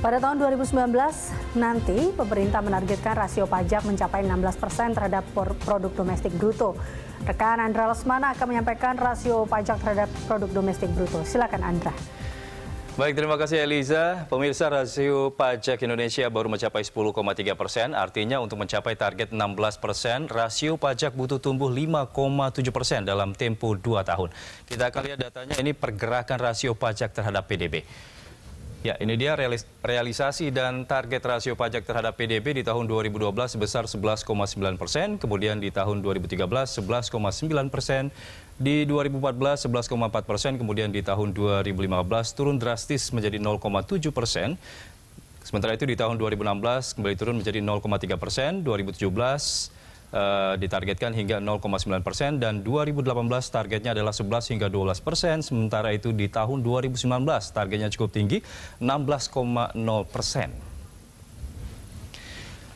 Pada tahun 2019 nanti pemerintah menargetkan rasio pajak mencapai 16 persen terhadap produk domestik bruto. Rekan Andra Lesmana akan menyampaikan rasio pajak terhadap produk domestik bruto. Silakan Andra. Baik, terima kasih Eliza. Pemirsa, rasio pajak Indonesia baru mencapai 10,3 persen. Artinya untuk mencapai target 16 persen, rasio pajak butuh tumbuh 5,7 persen dalam tempo 2 tahun. Kita akan lihat datanya ini pergerakan rasio pajak terhadap PDB. Ya, ini dia realisasi dan target rasio pajak terhadap PDB di tahun 2012 sebesar 11,9 persen, kemudian di tahun 2013 11,9 persen, di 2014 11,4 persen, kemudian di tahun 2015 turun drastis menjadi 0,7 persen, sementara itu di tahun 2016 kembali turun menjadi 0,3 persen, 2017 uh, ditargetkan hingga 0,9 persen dan 2018 targetnya adalah 11 hingga 12 persen. Sementara itu di tahun 2019 targetnya cukup tinggi 16,0 persen.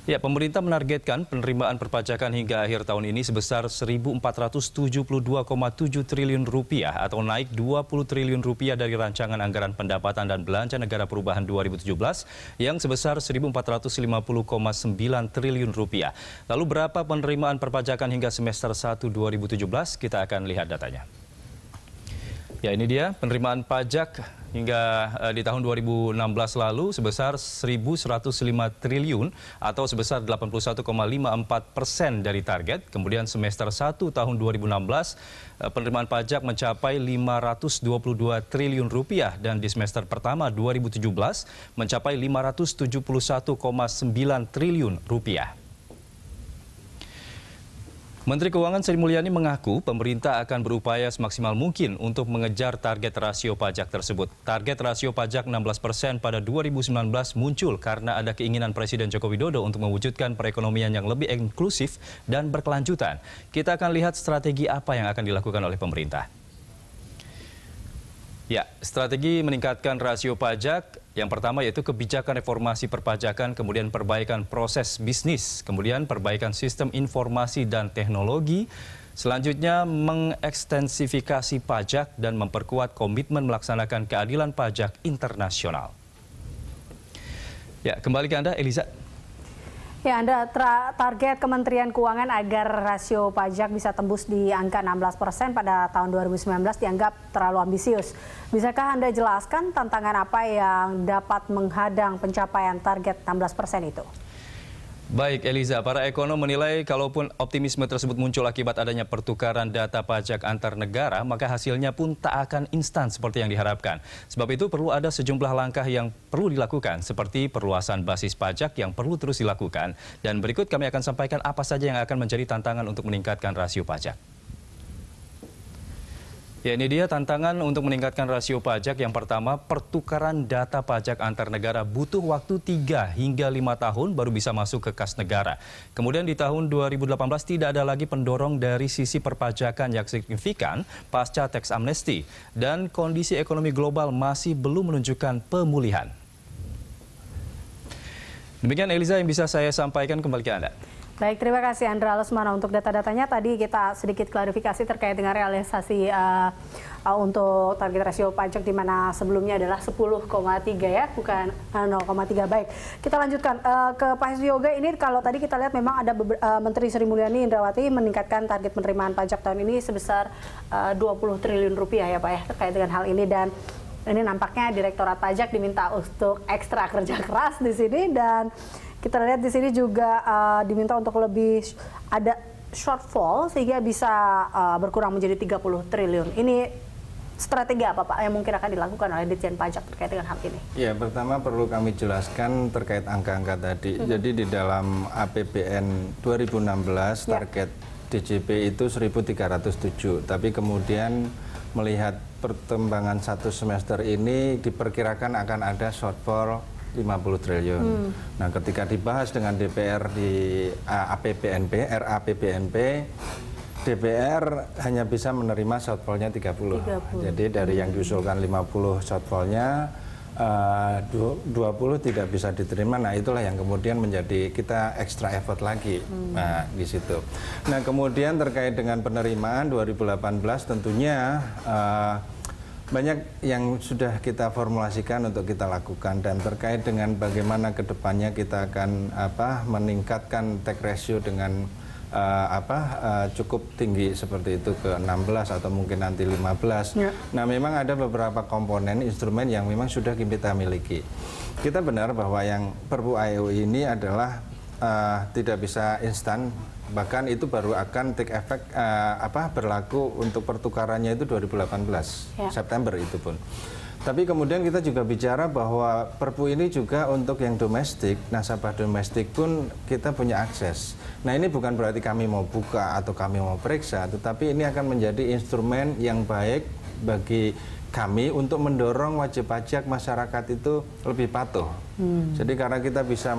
Ya, pemerintah menargetkan penerimaan perpajakan hingga akhir tahun ini sebesar 1.472,7 triliun rupiah atau naik 20 triliun rupiah dari rancangan anggaran pendapatan dan belanja negara perubahan 2017 yang sebesar 1.450,9 triliun rupiah. Lalu berapa penerimaan perpajakan hingga semester 1 2017? Kita akan lihat datanya. Ya ini dia penerimaan pajak hingga uh, di tahun 2016 lalu sebesar 1.105 triliun atau sebesar 81,54 persen dari target. Kemudian semester 1 tahun 2016 uh, eh, penerimaan pajak mencapai 522 triliun rupiah dan di semester pertama 2017 mencapai 571,9 triliun rupiah. Menteri Keuangan Sri Mulyani mengaku pemerintah akan berupaya semaksimal mungkin untuk mengejar target rasio pajak tersebut. Target rasio pajak 16 persen pada 2019 muncul karena ada keinginan Presiden Joko Widodo untuk mewujudkan perekonomian yang lebih inklusif dan berkelanjutan. Kita akan lihat strategi apa yang akan dilakukan oleh pemerintah. Ya, strategi meningkatkan rasio pajak yang pertama yaitu kebijakan reformasi perpajakan, kemudian perbaikan proses bisnis, kemudian perbaikan sistem informasi dan teknologi, selanjutnya mengekstensifikasi pajak dan memperkuat komitmen melaksanakan keadilan pajak internasional. Ya, kembali ke Anda, Eliza. Ya, Anda target Kementerian Keuangan agar rasio pajak bisa tembus di angka 16 persen pada tahun 2019 dianggap terlalu ambisius. Bisakah Anda jelaskan tantangan apa yang dapat menghadang pencapaian target 16 persen itu? Baik, Eliza, para ekonom menilai kalaupun optimisme tersebut muncul akibat adanya pertukaran data pajak antar negara, maka hasilnya pun tak akan instan seperti yang diharapkan. Sebab itu perlu ada sejumlah langkah yang perlu dilakukan, seperti perluasan basis pajak yang perlu terus dilakukan. Dan berikut kami akan sampaikan apa saja yang akan menjadi tantangan untuk meningkatkan rasio pajak. Ya, ini dia tantangan untuk meningkatkan rasio pajak. Yang pertama, pertukaran data pajak antar negara butuh waktu 3 hingga 5 tahun baru bisa masuk ke kas negara. Kemudian di tahun 2018 tidak ada lagi pendorong dari sisi perpajakan yang signifikan pasca teks amnesti. Dan kondisi ekonomi global masih belum menunjukkan pemulihan. Demikian Eliza yang bisa saya sampaikan kembali ke Anda. Baik, terima kasih Andra Lesmana untuk data-datanya. Tadi kita sedikit klarifikasi terkait dengan realisasi uh, uh, untuk target rasio pajak di mana sebelumnya adalah 10,3 ya, bukan uh, eh, 0,3. Baik, kita lanjutkan uh, ke Pak Yoga ini kalau tadi kita lihat memang ada uh, Menteri Sri Mulyani Indrawati meningkatkan target penerimaan pajak tahun ini sebesar uh, 20 triliun rupiah ya Pak ya terkait dengan hal ini dan ini nampaknya Direktorat Pajak diminta untuk ekstra kerja keras di sini dan kita lihat di sini juga uh, diminta untuk lebih ada shortfall sehingga bisa uh, berkurang menjadi 30 triliun. Ini strategi apa Pak yang mungkin akan dilakukan oleh Ditjen Pajak terkait dengan hal ini? Ya, pertama perlu kami jelaskan terkait angka-angka tadi. Hmm. Jadi di dalam APBN 2016 ya. target DJP itu 1.307, tapi kemudian melihat perkembangan satu semester ini diperkirakan akan ada shortfall 50 triliun. Hmm. Nah, ketika dibahas dengan DPR di APBNP, RAPBNP, DPR hanya bisa menerima shortfallnya 30. 30. Jadi dari yang hmm. diusulkan 50 shortfallnya eh, uh, 20 tidak bisa diterima. Nah, itulah yang kemudian menjadi kita extra effort lagi. Hmm. Nah, di situ. Nah, kemudian terkait dengan penerimaan 2018 tentunya uh, banyak yang sudah kita formulasikan untuk kita lakukan dan terkait dengan bagaimana kedepannya kita akan apa meningkatkan tech ratio dengan uh, apa uh, cukup tinggi seperti itu ke 16 atau mungkin nanti 15. Ya. Nah memang ada beberapa komponen instrumen yang memang sudah kita miliki. Kita benar bahwa yang Perpu IO ini adalah uh, tidak bisa instan bahkan itu baru akan take effect uh, apa berlaku untuk pertukarannya itu 2018 ya. September itu pun. Tapi kemudian kita juga bicara bahwa Perpu ini juga untuk yang domestik, nasabah domestik pun kita punya akses. Nah ini bukan berarti kami mau buka atau kami mau periksa, tetapi ini akan menjadi instrumen yang baik bagi kami untuk mendorong wajib pajak masyarakat itu lebih patuh. Hmm. Jadi karena kita bisa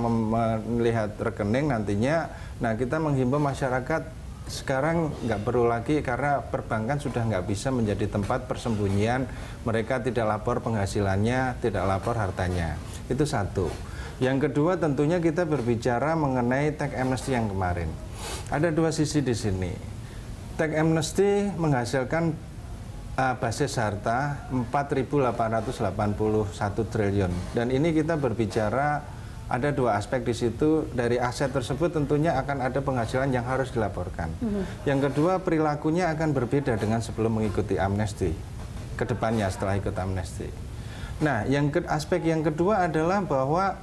melihat rekening nantinya, nah kita menghimbau masyarakat sekarang nggak perlu lagi karena perbankan sudah nggak bisa menjadi tempat persembunyian mereka tidak lapor penghasilannya, tidak lapor hartanya. Itu satu. Yang kedua tentunya kita berbicara mengenai tax amnesty yang kemarin. Ada dua sisi di sini. Tech amnesty menghasilkan uh, basis harta 4.881 triliun. Dan ini kita berbicara ada dua aspek di situ dari aset tersebut tentunya akan ada penghasilan yang harus dilaporkan. Mm -hmm. Yang kedua perilakunya akan berbeda dengan sebelum mengikuti amnesti. Kedepannya setelah ikut amnesti. Nah, yang ke aspek yang kedua adalah bahwa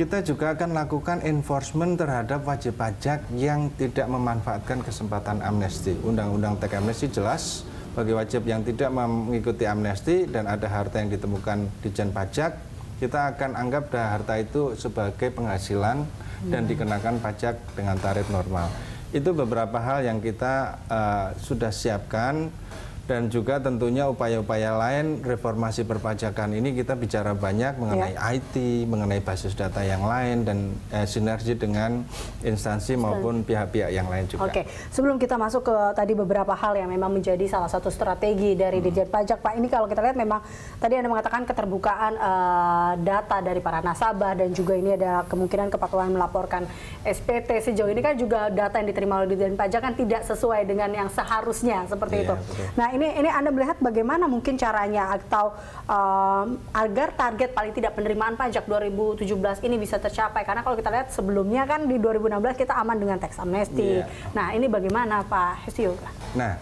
kita juga akan lakukan enforcement terhadap wajib pajak yang tidak memanfaatkan kesempatan amnesti. Undang-undang teks amnesti jelas bagi wajib yang tidak mengikuti amnesti dan ada harta yang ditemukan di Jen Pajak, kita akan anggap dah harta itu sebagai penghasilan dan hmm. dikenakan pajak dengan tarif normal. Itu beberapa hal yang kita uh, sudah siapkan dan juga tentunya upaya-upaya lain reformasi perpajakan ini kita bicara banyak mengenai ya. IT, mengenai basis data yang lain dan eh, sinergi dengan instansi maupun pihak-pihak yang lain juga. Oke, sebelum kita masuk ke tadi beberapa hal yang memang menjadi salah satu strategi dari hmm. Dirjen Pajak, Pak ini kalau kita lihat memang tadi Anda mengatakan keterbukaan eh, data dari para nasabah dan juga ini ada kemungkinan kepatuhan melaporkan SPT sejauh ini kan juga data yang diterima oleh Dirjen Pajak kan tidak sesuai dengan yang seharusnya seperti ya, itu. Betul. Nah ini ini ini Anda melihat bagaimana mungkin caranya atau um, agar target paling tidak penerimaan pajak 2017 ini bisa tercapai karena kalau kita lihat sebelumnya kan di 2016 kita aman dengan teks amnesti. Yeah. Nah, ini bagaimana Pak Hesio? Nah,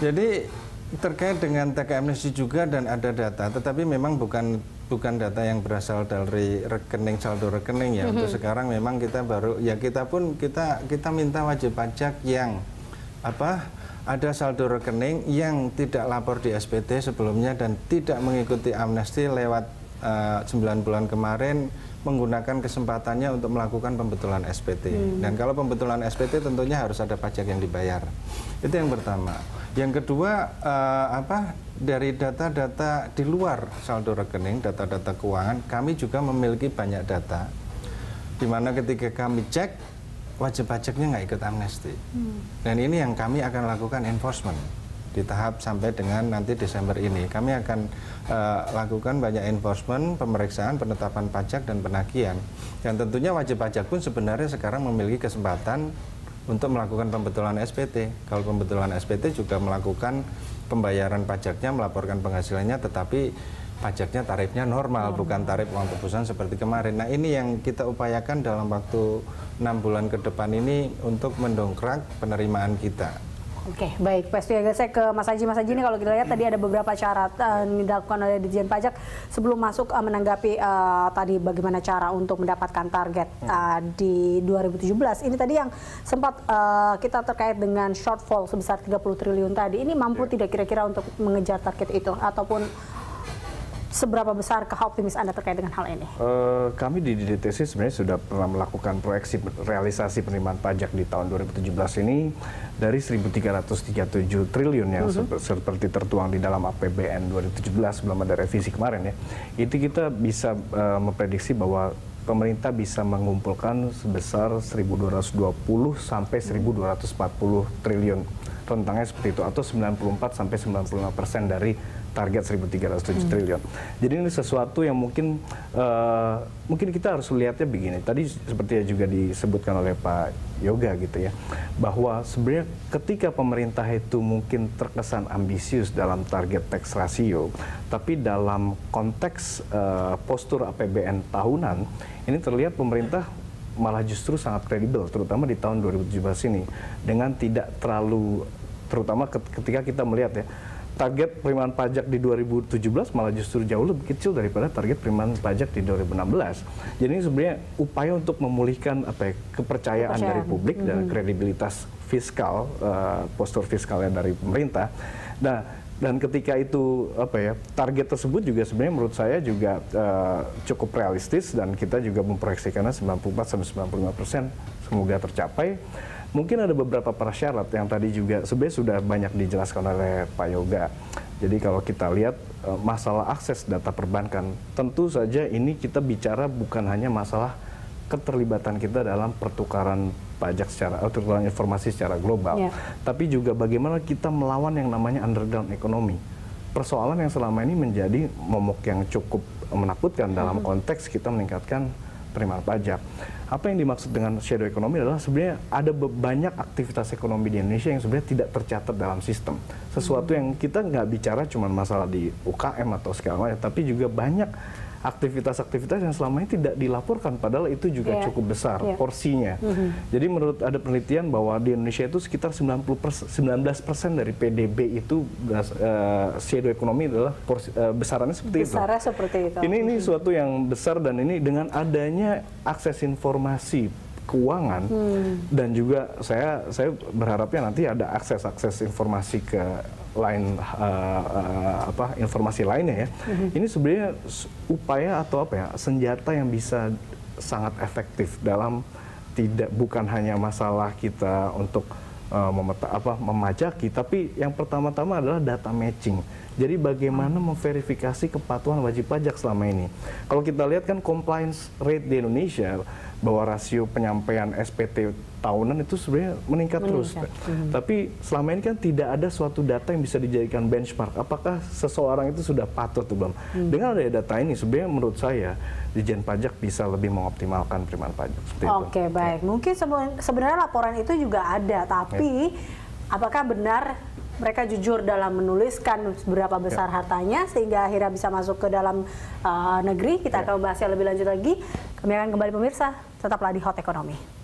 jadi terkait dengan teks amnesti juga dan ada data, tetapi memang bukan bukan data yang berasal dari rekening saldo rekening ya. Mm -hmm. Untuk mhm. sekarang memang kita baru ya kita pun kita kita minta wajib pajak yang apa ada saldo rekening yang tidak lapor di SPT sebelumnya dan tidak mengikuti amnesti lewat uh, eh, 9 bulan kemarin menggunakan kesempatannya untuk melakukan pembetulan SPT. Hmm. Dan kalau pembetulan SPT tentunya harus ada pajak yang dibayar. Itu yang pertama. Yang kedua uh, apa dari data-data di luar saldo rekening, data-data keuangan, kami juga memiliki banyak data di mana ketika kami cek wajib pajaknya nggak ikut amnesti. Hmm. Dan ini yang kami akan lakukan enforcement di tahap sampai dengan nanti Desember ini. Kami akan uh, lakukan banyak enforcement, pemeriksaan, penetapan pajak dan penagihan. Dan tentunya wajib pajak pun sebenarnya sekarang memiliki kesempatan untuk melakukan pembetulan SPT. Kalau pembetulan SPT juga melakukan pembayaran pajaknya, melaporkan penghasilannya, tetapi pajaknya tarifnya normal, normal. bukan tarif uang tebusan seperti kemarin. Nah ini yang kita upayakan dalam waktu enam bulan ke depan ini untuk mendongkrak penerimaan kita. Oke, okay, baik. Pak Setiaga, saya ke Mas Haji. Mas Haji ini kalau kita lihat tadi ada beberapa syarat uh, eh, yang dilakukan oleh Dirjen Pajak sebelum masuk uh, menanggapi uh, tadi bagaimana cara untuk mendapatkan target uh, di 2017. Ini tadi yang sempat uh, kita terkait dengan shortfall sebesar 30 triliun tadi. Ini mampu yeah. tidak kira-kira untuk mengejar target itu ataupun seberapa besar keoptimis Anda terkait dengan hal ini? Uh, kami di DDTC sebenarnya sudah pernah melakukan proyeksi realisasi penerimaan pajak di tahun 2017 ini dari 1.337 triliun yang uh mhm. -huh. seperti tertuang di dalam APBN 2017 sebelum ada revisi kemarin ya. Itu kita bisa uh, memprediksi bahwa pemerintah bisa mengumpulkan sebesar 1.220 sampai 1.240 mhm. triliun rentangnya seperti itu atau 94 sampai 95 persen dari target 1.300 hmm. triliun. Jadi ini sesuatu yang mungkin uh, mungkin kita harus lihatnya begini. Tadi seperti yang juga disebutkan oleh Pak Yoga gitu ya, bahwa sebenarnya ketika pemerintah itu mungkin terkesan ambisius dalam target tax ratio, tapi dalam konteks uh, postur APBN tahunan ini terlihat pemerintah malah justru sangat kredibel, terutama di tahun 2017 ini dengan tidak terlalu terutama ketika kita melihat ya target penerimaan pajak di 2017 malah justru jauh lebih kecil daripada target penerimaan pajak di 2016. Jadi sebenarnya upaya untuk memulihkan apa ya, kepercayaan, kepercayaan dari publik mm -hmm. dan mm-hmm. kredibilitas fiskal, uh, postur fiskalnya dari pemerintah. Nah, dan ketika itu apa ya target tersebut juga sebenarnya menurut saya juga uh, cukup realistis dan kita juga memproyeksikannya 94 sampai 95 persen semoga tercapai. Mungkin ada beberapa prasyarat yang tadi juga sebenarnya sudah banyak dijelaskan oleh Pak Yoga. Jadi kalau kita lihat eh, masalah akses data perbankan, tentu saja ini kita bicara bukan hanya masalah keterlibatan kita dalam pertukaran pajak secara eh, pertukaran informasi secara global, yeah. tapi juga bagaimana kita melawan yang namanya underground ekonomi. Persoalan yang selama ini menjadi momok yang cukup menakutkan dalam konteks kita meningkatkan penerimaan pajak. Apa yang dimaksud dengan shadow ekonomi adalah sebenarnya ada banyak aktivitas ekonomi di Indonesia yang sebenarnya tidak tercatat dalam sistem. Sesuatu yang kita nggak bicara cuma masalah di UKM atau segala macam, tapi juga banyak aktivitas-aktivitas yang selama ini tidak dilaporkan padahal itu juga yeah. cukup besar yeah. porsinya. Mm -hmm. Jadi menurut ada penelitian bahwa di Indonesia itu sekitar 90 pers 19 persen dari PDB itu uh, eh, shadow ekonomi adalah porsi, uh, besarannya seperti Besarnya itu. seperti itu. Ini ini mm-hmm. suatu yang besar dan ini dengan adanya akses informasi keuangan hmm. dan juga saya saya berharapnya nanti ada akses akses informasi ke lain uh, uh, apa informasi lainnya ya. Mm-hmm. Ini sebenarnya upaya atau apa ya senjata yang bisa sangat efektif dalam tidak bukan hanya masalah kita untuk uh, memeta, apa memajaki tapi yang pertama-tama adalah data matching. Jadi bagaimana memverifikasi kepatuhan wajib pajak selama ini? Kalau kita lihat kan compliance rate di Indonesia bahwa rasio penyampaian SPT tahunan itu sebenarnya meningkat, meningkat. terus. Hmm. Tapi selama ini kan tidak ada suatu data yang bisa dijadikan benchmark. Apakah seseorang itu sudah patuh atau belum? Hmm. Dengan ada data ini sebenarnya menurut saya Dijen Pajak bisa lebih mengoptimalkan penerimaan pajak. Oke, okay, baik. Ya. Mungkin sebenarnya laporan itu juga ada, tapi ya. apakah benar mereka jujur dalam menuliskan berapa ya. besar ya. hartanya sehingga akhirnya bisa masuk ke dalam uh, negeri. Kita ya. akan membahasnya lebih lanjut lagi. Kami akan kembali pemirsa, tetaplah di Hot Ekonomi.